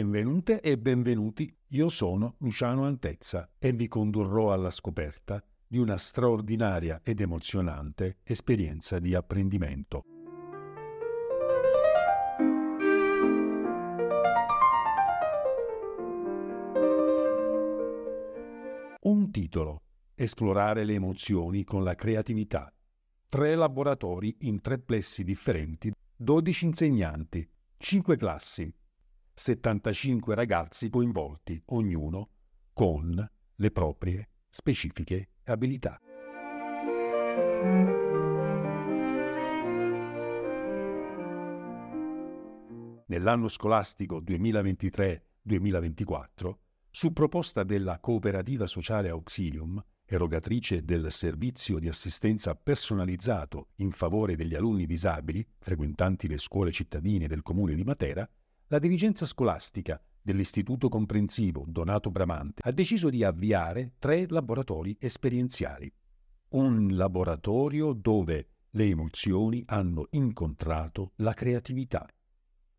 Benvenute e benvenuti, io sono Luciano Antezza e vi condurrò alla scoperta di una straordinaria ed emozionante esperienza di apprendimento. Un titolo, Esplorare le emozioni con la creatività. Tre laboratori in tre plessi differenti, 12 insegnanti, 5 classi, 75 ragazzi coinvolti, ognuno con le proprie specifiche abilità. Nell'anno scolastico 2023-2024, su proposta della Cooperativa Sociale Auxilium, erogatrice del servizio di assistenza personalizzato in favore degli alunni disabili frequentanti le scuole cittadine del comune di Matera, la dirigenza scolastica dell'Istituto Comprensivo Donato Bramante ha deciso di avviare tre laboratori esperienziali. Un laboratorio dove le emozioni hanno incontrato la creatività.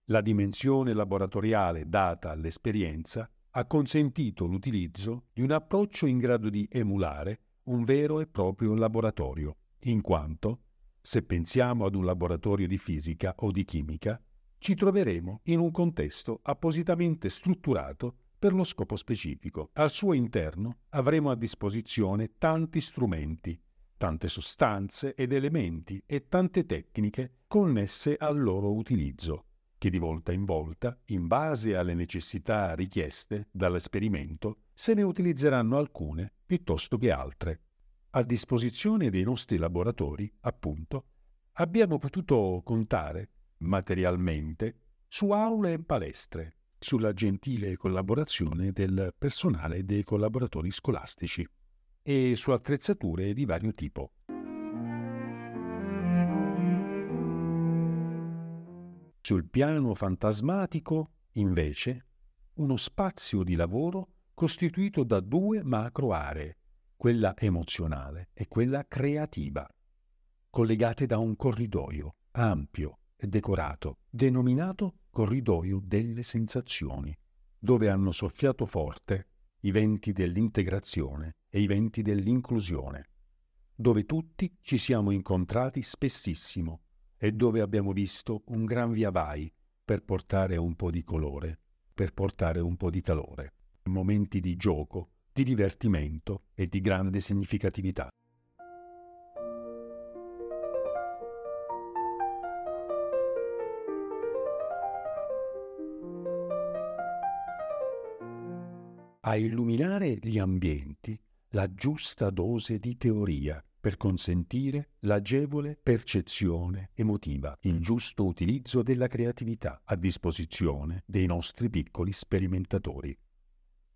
La dimensione laboratoriale data all'esperienza ha consentito l'utilizzo di un approccio in grado di emulare un vero e proprio laboratorio, in quanto, se pensiamo ad un laboratorio di fisica o di chimica, ci troveremo in un contesto appositamente strutturato per lo scopo specifico. Al suo interno avremo a disposizione tanti strumenti, tante sostanze ed elementi e tante tecniche connesse al loro utilizzo, che di volta in volta, in base alle necessità richieste dall'esperimento, se ne utilizzeranno alcune piuttosto che altre. A disposizione dei nostri laboratori, appunto, abbiamo potuto contare materialmente su aule e palestre, sulla gentile collaborazione del personale e dei collaboratori scolastici e su attrezzature di vario tipo. Sul piano fantasmatico, invece, uno spazio di lavoro costituito da due macro aree, quella emozionale e quella creativa, collegate da un corridoio ampio decorato, denominato Corridoio delle Sensazioni, dove hanno soffiato forte i venti dell'integrazione e i venti dell'inclusione, dove tutti ci siamo incontrati spessissimo e dove abbiamo visto un gran via vai per portare un po' di colore, per portare un po' di calore, momenti di gioco, di divertimento e di grande significatività. a illuminare gli ambienti la giusta dose di teoria per consentire l'agevole percezione emotiva, il giusto utilizzo della creatività a disposizione dei nostri piccoli sperimentatori.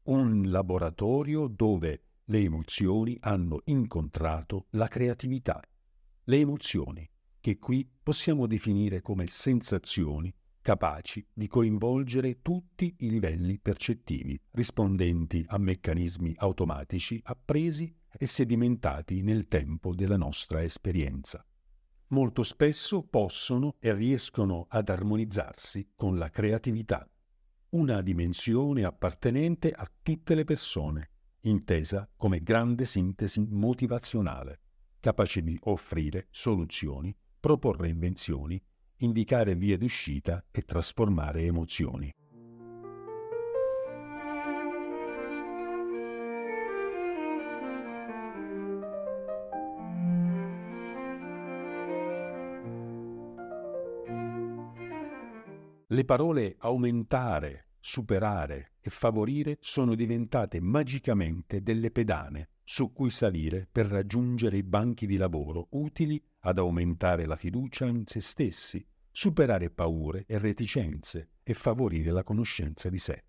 Un laboratorio dove le emozioni hanno incontrato la creatività. Le emozioni, che qui possiamo definire come sensazioni capaci di coinvolgere tutti i livelli percettivi, rispondenti a meccanismi automatici appresi e sedimentati nel tempo della nostra esperienza. Molto spesso possono e riescono ad armonizzarsi con la creatività, una dimensione appartenente a tutte le persone, intesa come grande sintesi motivazionale, capace di offrire soluzioni, proporre invenzioni indicare vie d'uscita e trasformare emozioni. Le parole aumentare, superare e favorire sono diventate magicamente delle pedane su cui salire per raggiungere i banchi di lavoro utili ad aumentare la fiducia in se stessi, superare paure e reticenze e favorire la conoscenza di sé.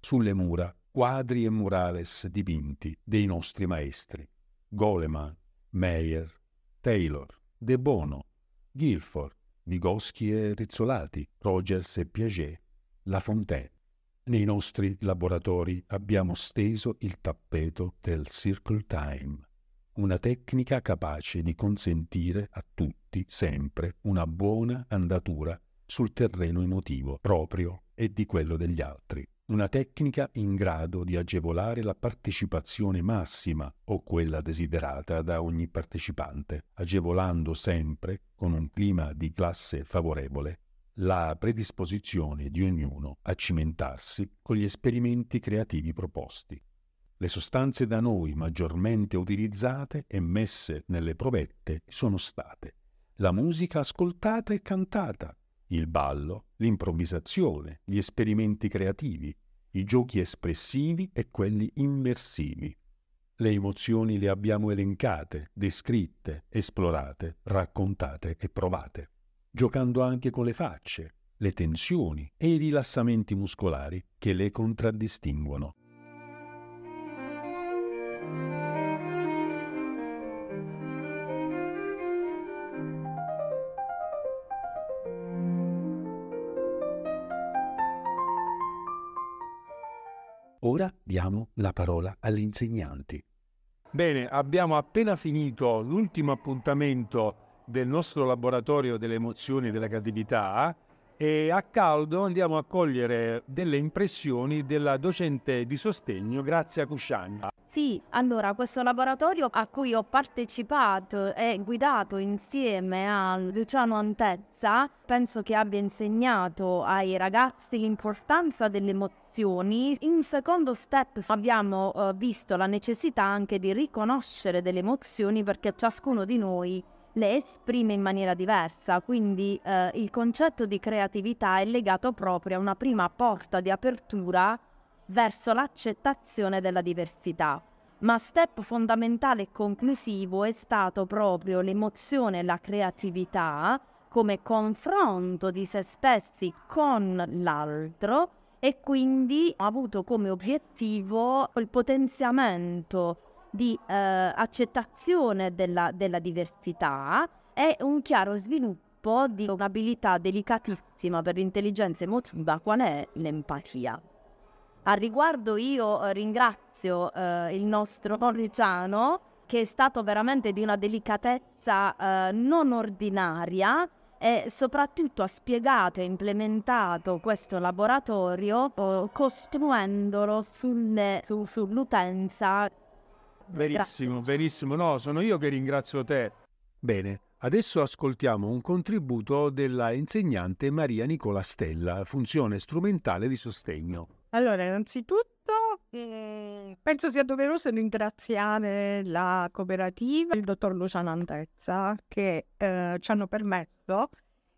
Sulle mura, quadri e murales dipinti dei nostri maestri, Goleman, Meyer, Taylor, De Bono, Guilford, Vygotsky e Rizzolati, Rogers e Piaget, La Fontaine. Nei nostri laboratori abbiamo steso il tappeto del Circle Time, una tecnica capace di consentire a tutti sempre una buona andatura sul terreno emotivo proprio e di quello degli altri. Una tecnica in grado di agevolare la partecipazione massima o quella desiderata da ogni partecipante, agevolando sempre, con un clima di classe favorevole, la predisposizione di ognuno a cimentarsi con gli esperimenti creativi proposti. Le sostanze da noi maggiormente utilizzate e messe nelle provette sono state la musica ascoltata e cantata, il ballo, l'improvvisazione, gli esperimenti creativi, i giochi espressivi e quelli immersivi. Le emozioni le abbiamo elencate, descritte, esplorate, raccontate e provate giocando anche con le facce, le tensioni e i rilassamenti muscolari che le contraddistinguono. Ora diamo la parola agli insegnanti. Bene, abbiamo appena finito l'ultimo appuntamento del nostro laboratorio delle emozioni e della creatività e a caldo andiamo a cogliere delle impressioni della docente di sostegno Grazia Cusciani. Sì, allora questo laboratorio a cui ho partecipato e guidato insieme a Luciano Antezza penso che abbia insegnato ai ragazzi l'importanza delle emozioni. In secondo step abbiamo eh, visto la necessità anche di riconoscere delle emozioni perché ciascuno di noi le esprime in maniera diversa, quindi eh, il concetto di creatività è legato proprio a una prima porta di apertura verso l'accettazione della diversità. Ma step fondamentale e conclusivo è stato proprio l'emozione e la creatività come confronto di se stessi con l'altro e quindi ha avuto come obiettivo il potenziamento di eh, accettazione della, della diversità e un chiaro sviluppo di un'abilità delicatissima per l'intelligenza emotiva qual è l'empatia. A riguardo io eh, ringrazio eh, il nostro Morriciano che è stato veramente di una delicatezza eh, non ordinaria e soprattutto ha spiegato e implementato questo laboratorio eh, costruendolo sulle, su, sull'utenza Verissimo, Grazie. verissimo. No, sono io che ringrazio te. Bene, adesso ascoltiamo un contributo della insegnante Maria Nicola Stella, funzione strumentale di sostegno. Allora, innanzitutto mm, penso sia doveroso ringraziare la cooperativa e il dottor Luciano Antezza che eh, ci hanno permesso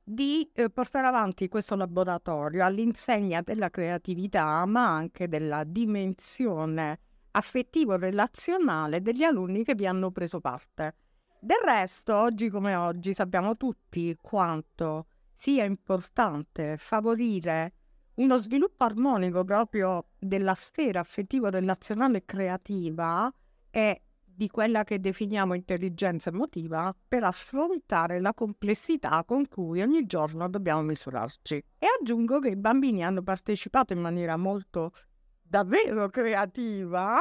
di eh, portare avanti questo laboratorio all'insegna della creatività ma anche della dimensione affettivo-relazionale e degli alunni che vi hanno preso parte. Del resto, oggi come oggi, sappiamo tutti quanto sia importante favorire uno sviluppo armonico proprio della sfera affettiva, relazionale e creativa e di quella che definiamo intelligenza emotiva per affrontare la complessità con cui ogni giorno dobbiamo misurarci. E aggiungo che i bambini hanno partecipato in maniera molto davvero creativa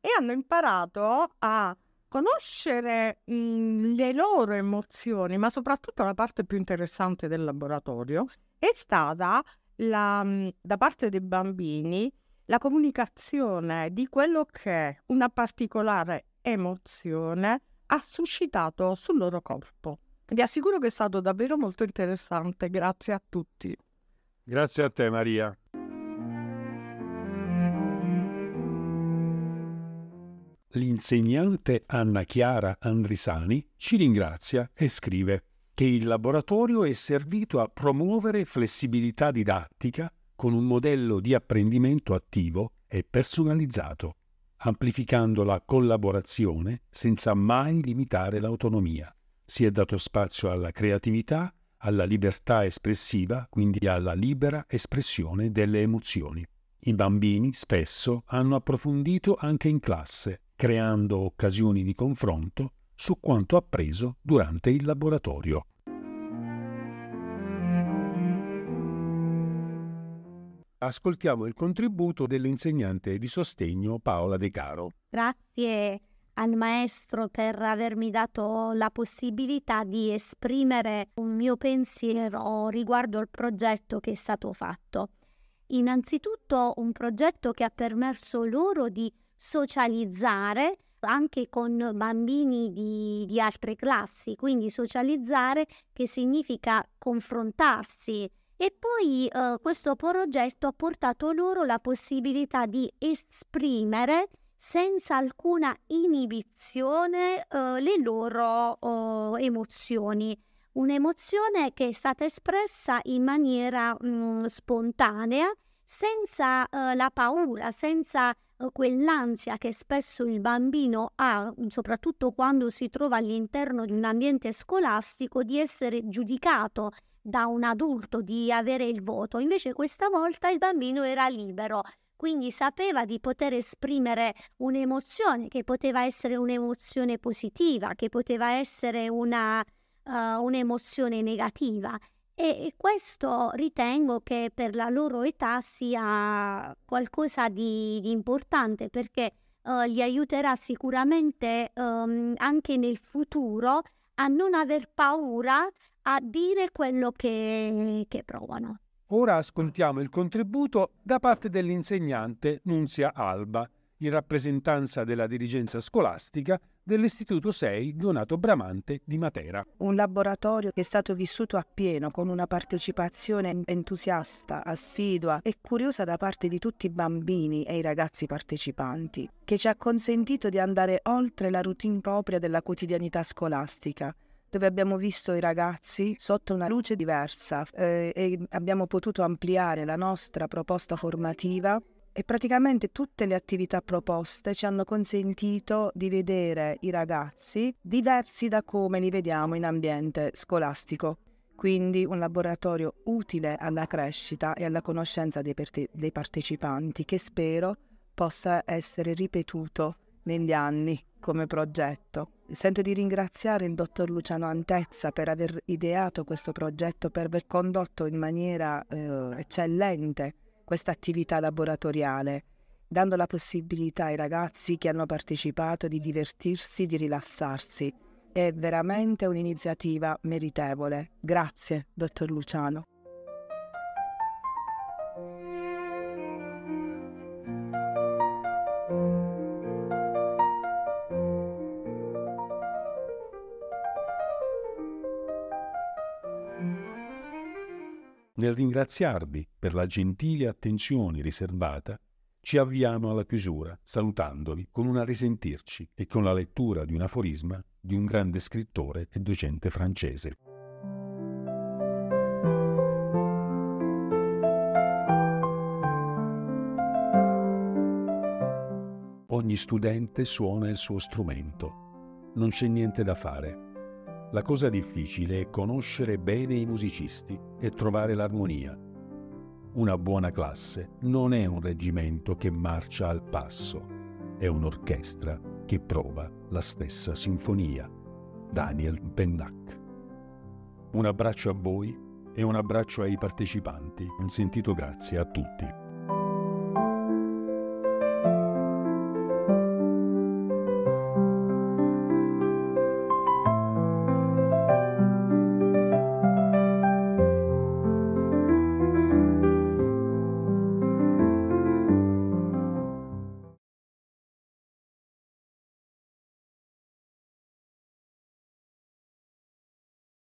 e hanno imparato a conoscere mh, mhmm, le loro emozioni, ma soprattutto la parte più interessante del laboratorio è stata la, mh, mhmm, da parte dei bambini la comunicazione di quello che una particolare emozione ha suscitato sul loro corpo. Vi assicuro che è stato davvero molto interessante, grazie a tutti. Grazie a te Maria. L'insegnante Anna Chiara Andrisani ci ringrazia e scrive che il laboratorio è servito a promuovere flessibilità didattica con un modello di apprendimento attivo e personalizzato, amplificando la collaborazione senza mai limitare l'autonomia. Si è dato spazio alla creatività, alla libertà espressiva, quindi alla libera espressione delle emozioni. I bambini spesso hanno approfondito anche in classe creando occasioni di confronto su quanto appreso durante il laboratorio. Ascoltiamo il contributo dell'insegnante di sostegno Paola De Caro. Grazie al maestro per avermi dato la possibilità di esprimere un mio pensiero riguardo al progetto che è stato fatto. Innanzitutto un progetto che ha permesso loro di socializzare anche con bambini di, di altre classi, quindi socializzare che significa confrontarsi, e poi eh, questo progetto ha portato loro la possibilità di esprimere senza alcuna inibizione eh, le loro eh, emozioni. Un'emozione che è stata espressa in maniera mh, mm, spontanea senza eh, la paura, senza eh, quell'ansia che spesso il bambino ha, soprattutto quando si trova all'interno di un ambiente scolastico, di essere giudicato da un adulto, di avere il voto. Invece questa volta il bambino era libero, quindi sapeva di poter esprimere un'emozione che poteva essere un'emozione positiva, che poteva essere una, uh, un'emozione negativa e questo ritengo che per la loro età sia qualcosa di, di importante perché uh, li aiuterà sicuramente um, anche nel futuro a non aver paura a dire quello che, che provano. Ora ascoltiamo il contributo da parte dell'insegnante Nunzia Alba, in rappresentanza della dirigenza scolastica dell'Istituto 6 Donato Bramante di Matera. Un laboratorio che è stato vissuto appieno con una partecipazione entusiasta, assidua e curiosa da parte di tutti i bambini e i ragazzi partecipanti, che ci ha consentito di andare oltre la routine propria della quotidianità scolastica dove abbiamo visto i ragazzi sotto una luce diversa eh, e abbiamo potuto ampliare la nostra proposta formativa e praticamente tutte le attività proposte ci hanno consentito di vedere i ragazzi diversi da come li vediamo in ambiente scolastico. Quindi un laboratorio utile alla crescita e alla conoscenza dei, parte- dei partecipanti che spero possa essere ripetuto negli anni come progetto. Sento di ringraziare il dottor Luciano Antezza per aver ideato questo progetto, per aver condotto in maniera eh, eccellente questa attività laboratoriale, dando la possibilità ai ragazzi che hanno partecipato di divertirsi, di rilassarsi. È veramente un'iniziativa meritevole. Grazie, dottor Luciano. nel ringraziarvi per la gentile attenzione riservata, ci avviamo alla chiusura salutandovi con una risentirci e con la lettura di un aforisma di un grande scrittore e docente francese. Ogni studente suona il suo strumento. Non c'è niente da fare la cosa difficile è conoscere bene i musicisti e trovare l'armonia. Una buona classe non è un reggimento che marcia al passo, è un'orchestra che prova la stessa sinfonia. Daniel Pennac. Un abbraccio a voi e un abbraccio ai partecipanti. Un sentito grazie a tutti.